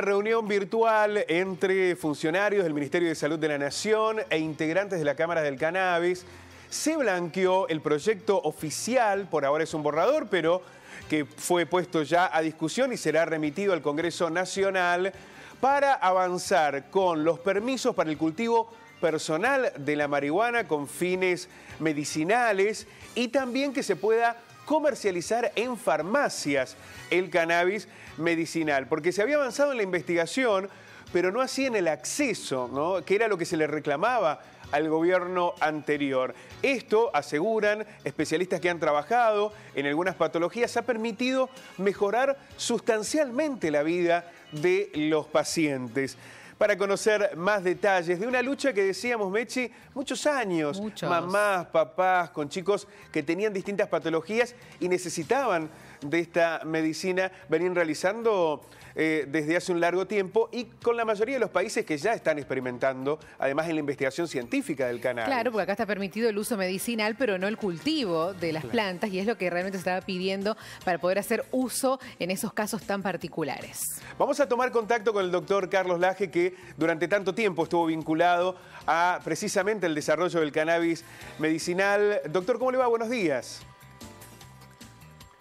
reunión virtual entre funcionarios del Ministerio de Salud de la Nación e integrantes de la Cámara del Cannabis. Se blanqueó el proyecto oficial, por ahora es un borrador, pero que fue puesto ya a discusión y será remitido al Congreso Nacional para avanzar con los permisos para el cultivo personal de la marihuana con fines medicinales y también que se pueda comercializar en farmacias el cannabis medicinal, porque se había avanzado en la investigación, pero no así en el acceso, ¿no? que era lo que se le reclamaba al gobierno anterior. Esto, aseguran especialistas que han trabajado en algunas patologías, ha permitido mejorar sustancialmente la vida de los pacientes para conocer más detalles de una lucha que decíamos, Mechi, muchos años. Mamás, papás, con chicos que tenían distintas patologías y necesitaban de esta medicina venían realizando eh, desde hace un largo tiempo y con la mayoría de los países que ya están experimentando, además en la investigación científica del cannabis. Claro, porque acá está permitido el uso medicinal, pero no el cultivo de las plantas y es lo que realmente se estaba pidiendo para poder hacer uso en esos casos tan particulares. Vamos a tomar contacto con el doctor Carlos Laje que durante tanto tiempo estuvo vinculado a precisamente el desarrollo del cannabis medicinal. Doctor, ¿cómo le va? Buenos días.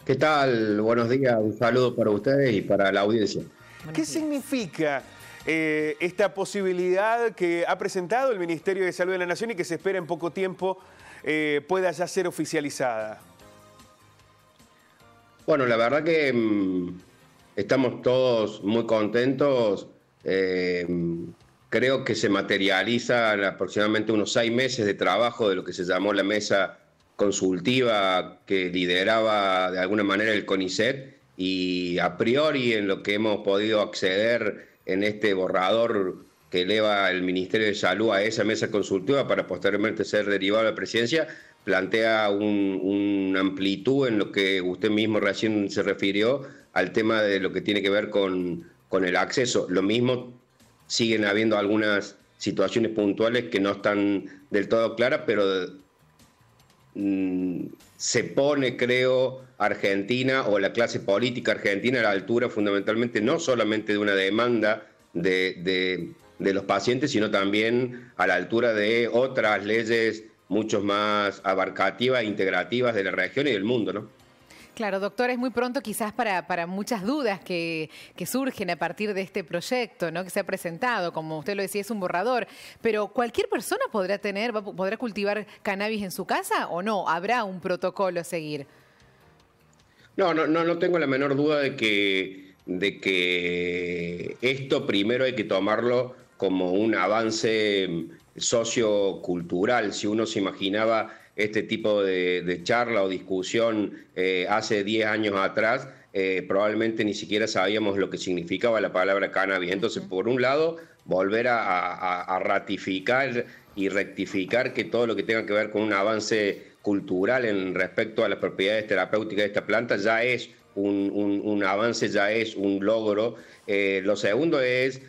¿Qué tal? Buenos días, un saludo para ustedes y para la audiencia. ¿Qué significa eh, esta posibilidad que ha presentado el Ministerio de Salud de la Nación y que se espera en poco tiempo eh, pueda ya ser oficializada? Bueno, la verdad que mm, estamos todos muy contentos. Eh, creo que se materializan aproximadamente unos seis meses de trabajo de lo que se llamó la mesa consultiva que lideraba de alguna manera el CONICET y a priori en lo que hemos podido acceder en este borrador que eleva el Ministerio de Salud a esa mesa consultiva para posteriormente ser derivado a la presidencia, plantea una amplitud en lo que usted mismo recién se refirió al tema de lo que tiene que ver con, con el acceso. Lo mismo siguen habiendo algunas situaciones puntuales que no están del todo claras, pero Mm, se pone, creo, Argentina o la clase política argentina a la altura fundamentalmente no solamente de una demanda de, de los pacientes, sino también a la altura de otras leyes mucho más abarcativas e integrativas de la región y del mundo, ¿no? Claro, doctor, es muy pronto quizás para, muchas dudas que, surgen a partir de este proyecto, ¿no? Que se ha presentado, como usted lo decía, es un borrador. Pero cualquier persona podrá tener, podrá cultivar cannabis en su casa o no, habrá un protocolo a seguir. No, no, no, no tengo la menor duda de que, de que esto primero hay que tomarlo como un avance sociocultural. Si uno se imaginaba este tipo de, charla o discusión eh, hace 10 años atrás, eh, probablemente ni siquiera sabíamos lo que significaba la palabra cannabis. Entonces, por un lado, volver a, ratificar y rectificar que todo lo que tenga que ver con un avance cultural en respecto a las propiedades terapéuticas de esta planta ya es un, avance, ya es un logro. Eh, lo segundo es,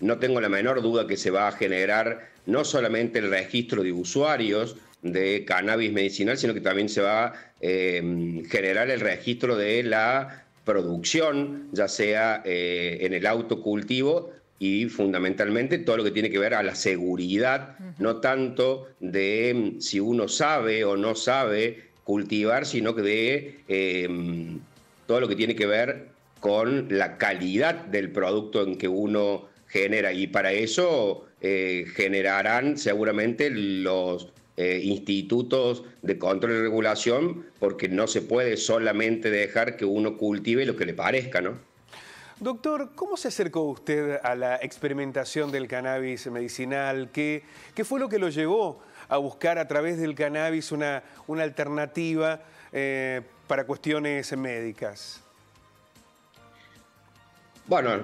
no tengo la menor duda que se va a generar no solamente el registro de usuarios de cannabis medicinal, sino que también se va a em, generar el registro de la producción, ya sea eh, en el autocultivo y fundamentalmente todo lo que tiene que ver a la seguridad, no tanto de em, si uno sabe o no sabe cultivar, sino que de em, todo lo que tiene que ver con la calidad del producto en que uno genera. Y para eso eh, generarán seguramente los eh, institutos de control y regulación, porque no se puede solamente dejar que uno cultive lo que le parezca, ¿no? Doctor, ¿cómo se acercó usted a la experimentación del cannabis medicinal? ¿Qué, qué fue lo que lo llevó a buscar a través del cannabis una, una alternativa eh, para cuestiones médicas? Bueno,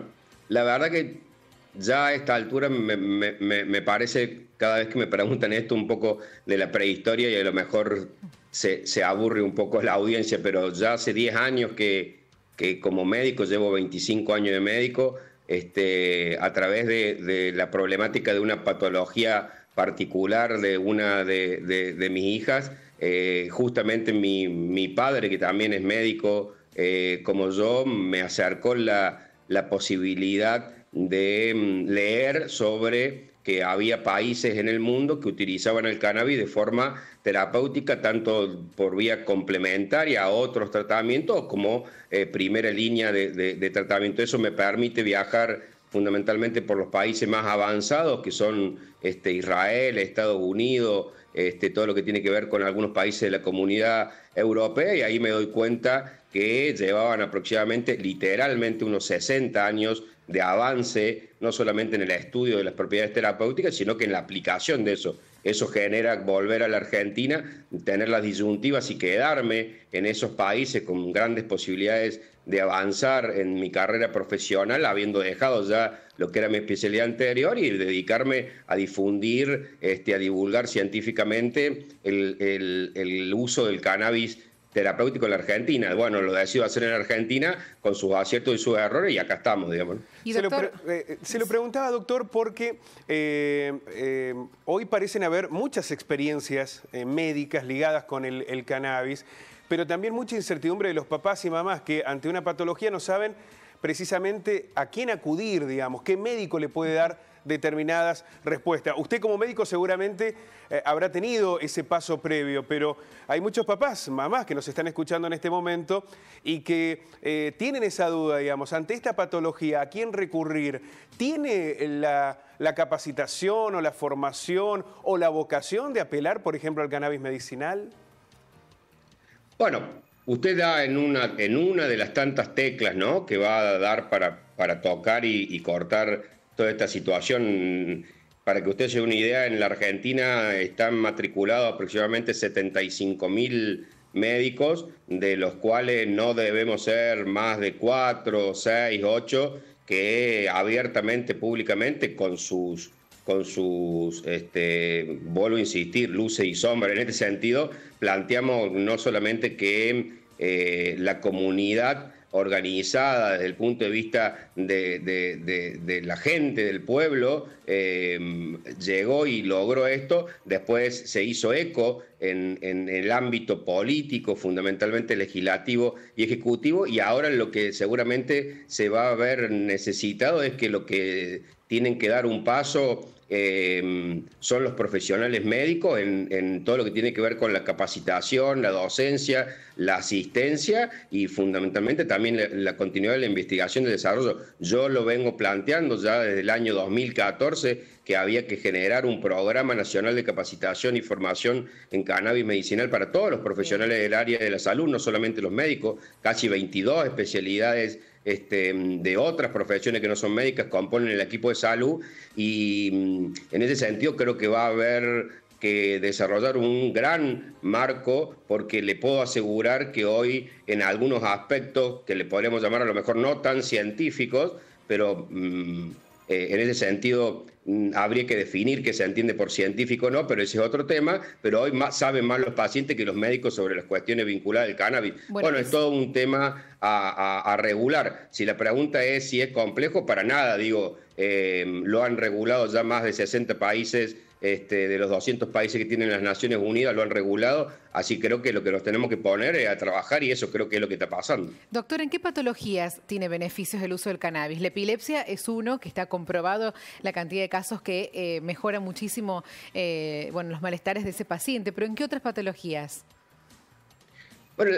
la verdad que ya a esta altura me, me, me, parece, cada vez que me preguntan esto, un poco de la prehistoria y a lo mejor se, se aburre un poco la audiencia, pero ya hace 10 años que, que como médico, llevo 25 años de médico, este, a través de, la problemática de una patología particular de una de, de, mis hijas, eh, justamente mi, mi, padre, que también es médico eh, como yo, me acercó la, la posibilidad de mm, leer sobre que había países en el mundo que utilizaban el cannabis de forma terapéutica, tanto por vía complementaria a otros tratamientos como eh, primera línea de, tratamiento. Eso me permite viajar fundamentalmente por los países más avanzados, que son este, Israel, Estados Unidos, este, todo lo que tiene que ver con algunos países de la comunidad europea, y ahí me doy cuenta que llevaban aproximadamente, literalmente, unos 60 años de avance, no solamente en el estudio de las propiedades terapéuticas, sino que en la aplicación de eso. Eso genera volver a la Argentina, tener las disyuntivas y quedarme en esos países con grandes posibilidades de avanzar en mi carrera profesional, habiendo dejado ya lo que era mi especialidad anterior y dedicarme a difundir, este, a divulgar científicamente el, el uso del cannabis terapéutico en la Argentina. Bueno, lo decidió hacer en Argentina con sus aciertos y sus errores y acá estamos, digamos. Eh, eh, se, lo preguntaba, doctor, porque eh, hoy parecen haber muchas experiencias médicas ligadas con el, el cannabis, pero también mucha incertidumbre de los papás y mamás que ante una patología no saben precisamente a quién acudir, digamos, qué médico le puede dar determinadas respuestas. Usted como médico seguramente eh, habrá tenido ese paso previo, pero hay muchos papás, mamás que nos están escuchando en este momento y que eh, tienen esa duda, digamos, ante esta patología, ¿a quién recurrir? ¿Tiene la, capacitación o la formación o la vocación de apelar, por ejemplo, al cannabis medicinal? Bueno, Usted da en una, de las tantas teclas ¿no? que va a dar para, tocar y cortar de esta situación. Para que usted se dé una idea, en la Argentina están matriculados aproximadamente 75 mil médicos, de los cuales no debemos ser más de 4, 6, 8, que abiertamente, públicamente, con sus, con sus este, vuelvo a insistir, luces y sombras. En este sentido, planteamos no solamente que eh, la comunidad organizada desde el punto de vista de, la gente, del pueblo, eh, llegó y logró esto, después se hizo eco en, en, el ámbito político, fundamentalmente legislativo y ejecutivo, y ahora lo que seguramente se va a ver necesitado es que lo que tienen que dar un paso Em, son los profesionales médicos en, todo lo que tiene que ver con la capacitación, la docencia, la asistencia y fundamentalmente también la, la continuidad de la investigación y el desarrollo. Yo lo vengo planteando ya desde el año 2014 que había que generar un programa nacional de capacitación y formación en cannabis medicinal para todos los profesionales del área de la salud, no solamente los médicos, casi 22 especialidades este, de otras profesiones que no son médicas componen el equipo de salud y mm, en ese sentido creo que va a haber que desarrollar un gran marco porque le puedo asegurar que hoy en algunos aspectos que le podríamos llamar a lo mejor no tan científicos, pero mm, eh, en ese sentido Mm, habría que definir que se entiende por científico o no, pero ese es otro tema, pero hoy más, saben más los pacientes que los médicos sobre las cuestiones vinculadas al cannabis. Bueno, es todo un tema a, regular. Si la pregunta es si es complejo, para nada, digo, eh, lo han regulado ya más de 60 países este, de los 200 países que tienen las Naciones Unidas lo han regulado, así creo que lo que nos tenemos que poner es a trabajar y eso creo que es lo que está pasando. Doctor, ¿en qué patologías tiene beneficios el uso del cannabis? La epilepsia es uno que está comprobado la cantidad de casos que eh, mejora muchísimo eh, bueno, los malestares de ese paciente, pero ¿en qué otras patologías? Bueno,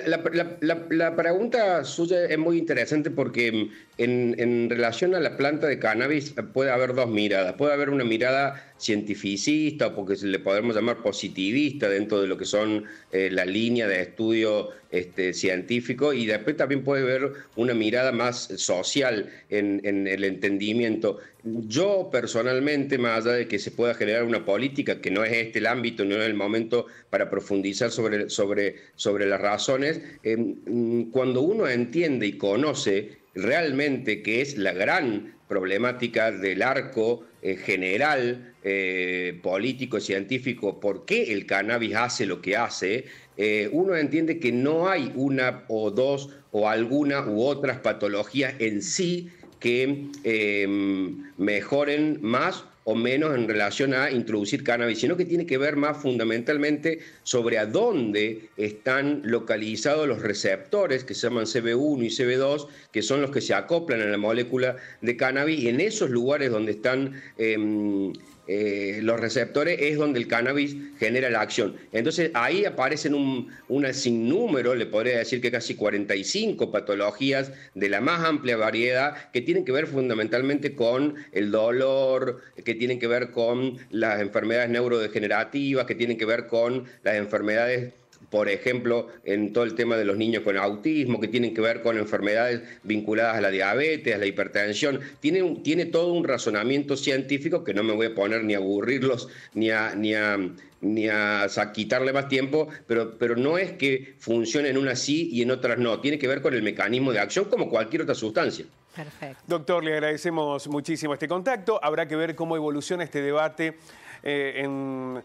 la, pregunta suya es muy interesante porque en, en, relación a la planta de cannabis puede haber dos miradas. Puede haber una mirada cientificista, o porque le podemos llamar positivista dentro de lo que son eh, la línea de estudio este, científico, y después también puede haber una mirada más social en, el entendimiento. Yo personalmente, más allá de que se pueda generar una política, que no es este el ámbito, no es el momento para profundizar sobre, sobre, sobre las razones, em, cuando uno entiende y conoce realmente que es la gran problemática del arco eh, general, eh, político, científico, por qué el cannabis hace lo que hace, eh, uno entiende que no hay una o dos o alguna u otras patologías en sí que em, mejoren más o menos en relación a introducir cannabis, sino que tiene que ver más fundamentalmente sobre a dónde están localizados los receptores que se llaman CB1 y CB2, que son los que se acoplan a la molécula de cannabis, y en esos lugares donde están... Em, eh, los receptores es donde el cannabis genera la acción. Entonces ahí aparecen un, una sinnúmero, le podría decir que casi 45 patologías de la más amplia variedad que tienen que ver fundamentalmente con el dolor, que tienen que ver con las enfermedades neurodegenerativas, que tienen que ver con las enfermedades por ejemplo, en todo el tema de los niños con autismo, que tienen que ver con enfermedades vinculadas a la diabetes, a la hipertensión. Tiene, todo un razonamiento científico que no me voy a poner ni a aburrirlos, ni a, ni a, quitarle más tiempo, pero, pero no es que funcione en unas sí y en otras no. Tiene que ver con el mecanismo de acción como cualquier otra sustancia. Perfecto. Doctor, le agradecemos muchísimo este contacto. Habrá que ver cómo evoluciona este debate eh, en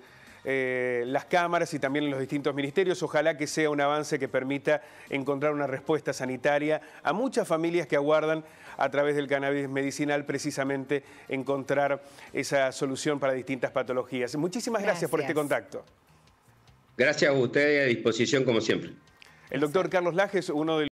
eh, las cámaras y también en los distintos ministerios. Ojalá que sea un avance que permita encontrar una respuesta sanitaria a muchas familias que aguardan a través del cannabis medicinal precisamente encontrar esa solución para distintas patologías. Muchísimas gracias, por este contacto. Gracias a ustedes, a disposición como siempre. El doctor Carlos Lajes, uno de